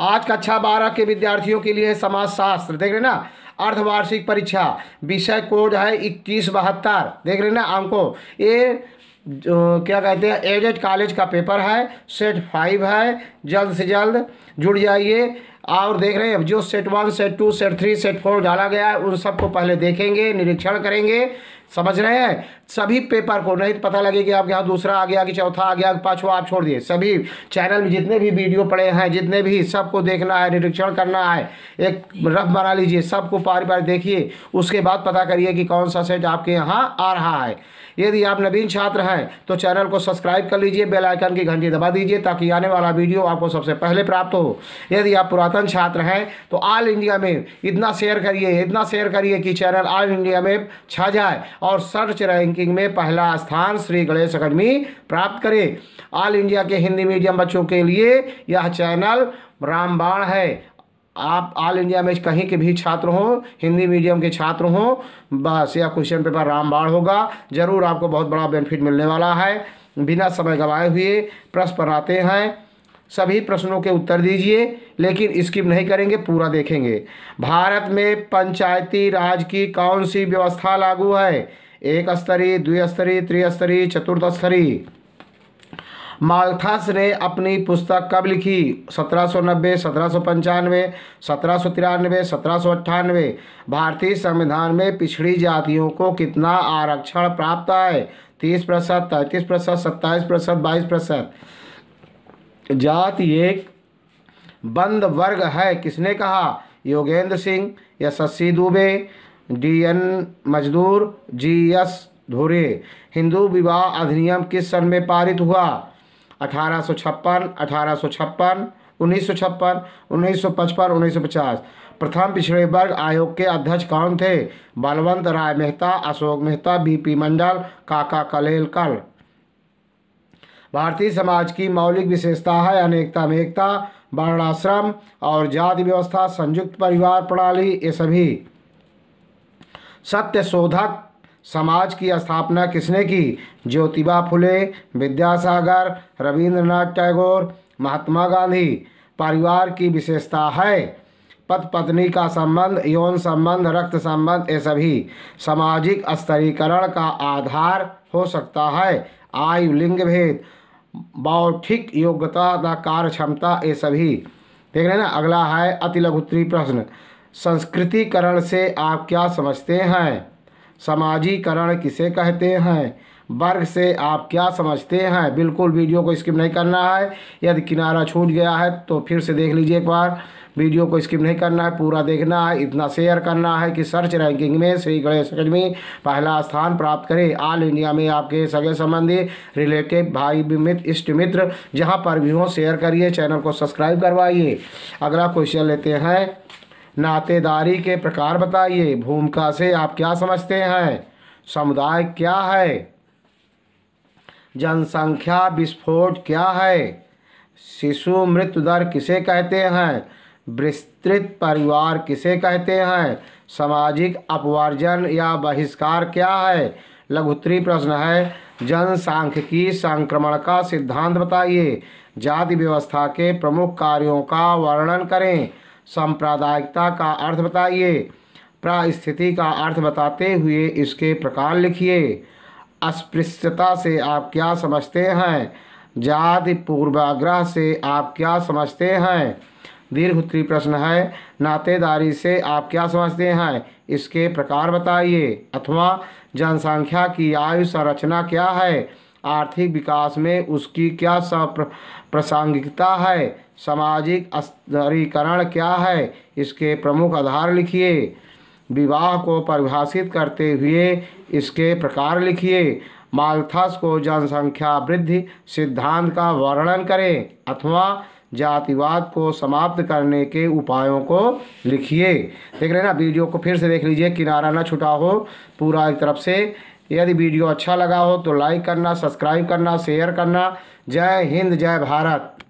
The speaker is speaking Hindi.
आज कक्षा अच्छा बारह के विद्यार्थियों के लिए समाजशास्त्र देख रहे ना अर्धवार्षिक परीक्षा विषय कोड है इक्कीस बहत्तर देख रहे ना आपको ये क्या कहते हैं एडेड कॉलेज का पेपर है सेट फाइव है जल्द से जल्द जुड़ जाइए और देख रहे हैं जो set one set two set three set four डाला गया है उन सबको पहले देखेंगे निरीक्षण करेंगे समझ रहे हैं सभी पेपर को नहीं तो पता लगे कि आपके यहाँ दूसरा आ गया कि चौथा आ गया कि पाँचवा आप छोड़ दिए सभी चैनल में जितने भी वीडियो पड़े हैं जितने भी सबको देखना है निरीक्षण करना है एक रफ बना लीजिए सबको पारी पारी देखिए उसके बाद पता करिए कि कौन सा सेट आपके यहाँ आ रहा है यदि आप नवीन छात्र हैं तो चैनल को सब्सक्राइब कर लीजिए बेल आइकन की घंटी दबा दीजिए ताकि आने वाला वीडियो आपको सबसे पहले प्राप्त हो यदि आप पुरातन रतन छात्र हैं तो ऑल इंडिया में इतना शेयर करिए इतना शेयर करिए कि चैनल ऑल इंडिया में छा जाए और सर्च रैंकिंग में पहला स्थान श्री गणेश अकेडमी प्राप्त करे ऑल इंडिया के हिंदी मीडियम बच्चों के लिए यह चैनल रामबाण है आप ऑल इंडिया में कहीं के भी छात्र हों हिंदी मीडियम के छात्र हों बस यह क्वेश्चन पेपर रामबाण होगा ज़रूर आपको बहुत बड़ा बेनिफिट मिलने वाला है बिना समय गंवाए हुए प्रश्न पर आते हैं सभी प्रश्नों के उत्तर दीजिए लेकिन स्किप नहीं करेंगे पूरा देखेंगे भारत में पंचायती राज की कौन सी व्यवस्था लागू है एक स्तरीय द्विस्तरीय त्रिस्तरीय चतुर्थ स्तरीय माल्थस ने अपनी पुस्तक कब लिखी सत्रह सौ पंचानवे सत्रह सौ तिरानवे सत्रह सौ अट्ठानवे भारतीय संविधान में पिछड़ी जातियों को कितना आरक्षण प्राप्त है तीस प्रतिशत तैंतीस प्रतिशत सत्ताईस प्रतिशत बाईस प्रतिशत जाति एक बंद वर्ग है किसने कहा योगेंद्र सिंह यशस्वी दुबे डी एन मजदूर जी एस धुरे हिंदू विवाह अधिनियम किस सन में पारित हुआ अठारह सौ छप्पन अठारह सौ छप्पन उन्नीस सौ छप्पन उन्नीस सौ पचपन उन्नीस सौ पचास प्रथम पिछड़े वर्ग आयोग के अध्यक्ष कौन थे बलवंत राय मेहता अशोक मेहता बीपी मंडल काका कल भारतीय समाज की मौलिक विशेषता है अनेकता में एकता वर्णाश्रम और जाति व्यवस्था संयुक्त परिवार प्रणाली ये सभी सत्य शोधक समाज की स्थापना किसने की ज्योतिबा फुले विद्यासागर रविंद्रनाथ टैगोर महात्मा गांधी परिवार की विशेषता है पत पत्नी का संबंध यौन संबंध रक्त संबंध ये सभी सामाजिक स्तरीकरण का आधार हो सकता है आयु लिंग भेद बौद्धिक योग्यता तथा कार्य क्षमता ये सभी देख रहे हैं ना अगला है अति लघुत्री प्रश्न संस्कृतिकरण से आप क्या समझते हैं समाजीकरण किसे कहते हैं वर्ग से आप क्या समझते हैं बिल्कुल वीडियो को स्किप नहीं करना है यदि किनारा छूट गया है तो फिर से देख लीजिए एक बार वीडियो को स्किप नहीं करना है पूरा देखना है इतना शेयर करना है कि सर्च रैंकिंग में श्री गणेश अकेडमी पहला स्थान प्राप्त करे ऑल इंडिया में आपके सगे संबंधी रिलेटिव भाई मित्र इष्ट मित्र जहाँ पर भी हों शेयर करिए चैनल को सब्सक्राइब करवाइए अगला क्वेश्चन लेते हैं नातेदारी के प्रकार बताइए भूमिका से आप क्या समझते हैं समुदाय क्या है जनसंख्या विस्फोट क्या है शिशु मृत्यु दर किसे कहते हैं विस्तृत परिवार किसे कहते हैं सामाजिक अपवर्जन या बहिष्कार क्या है लघुतरी प्रश्न है जनसांख्यिकी संक्रमण का सिद्धांत बताइए जाति व्यवस्था के प्रमुख कार्यों का वर्णन करें सांप्रदायिकता का अर्थ बताइए प्रास्थिति का अर्थ बताते हुए इसके प्रकार लिखिए अस्पृश्यता से आप क्या समझते हैं जाति पूर्वाग्रह से आप क्या समझते हैं दीर्घ उत्तरी प्रश्न है नातेदारी से आप क्या समझते हैं इसके प्रकार बताइए अथवा जनसंख्या की आयु संरचना क्या है आर्थिक विकास में उसकी क्या प्रासंगिकता है सामाजिक स्तरीकरण क्या है इसके प्रमुख आधार लिखिए विवाह को परिभाषित करते हुए इसके प्रकार लिखिए माल्थस को जनसंख्या वृद्धि सिद्धांत का वर्णन करें अथवा जातिवाद को समाप्त करने के उपायों को लिखिए देख रहे हैं ना वीडियो को फिर से देख लीजिए किनारा ना छुटा हो पूरा एक तरफ से यदि वीडियो अच्छा लगा हो तो लाइक करना सब्सक्राइब करना शेयर करना जय हिंद जय भारत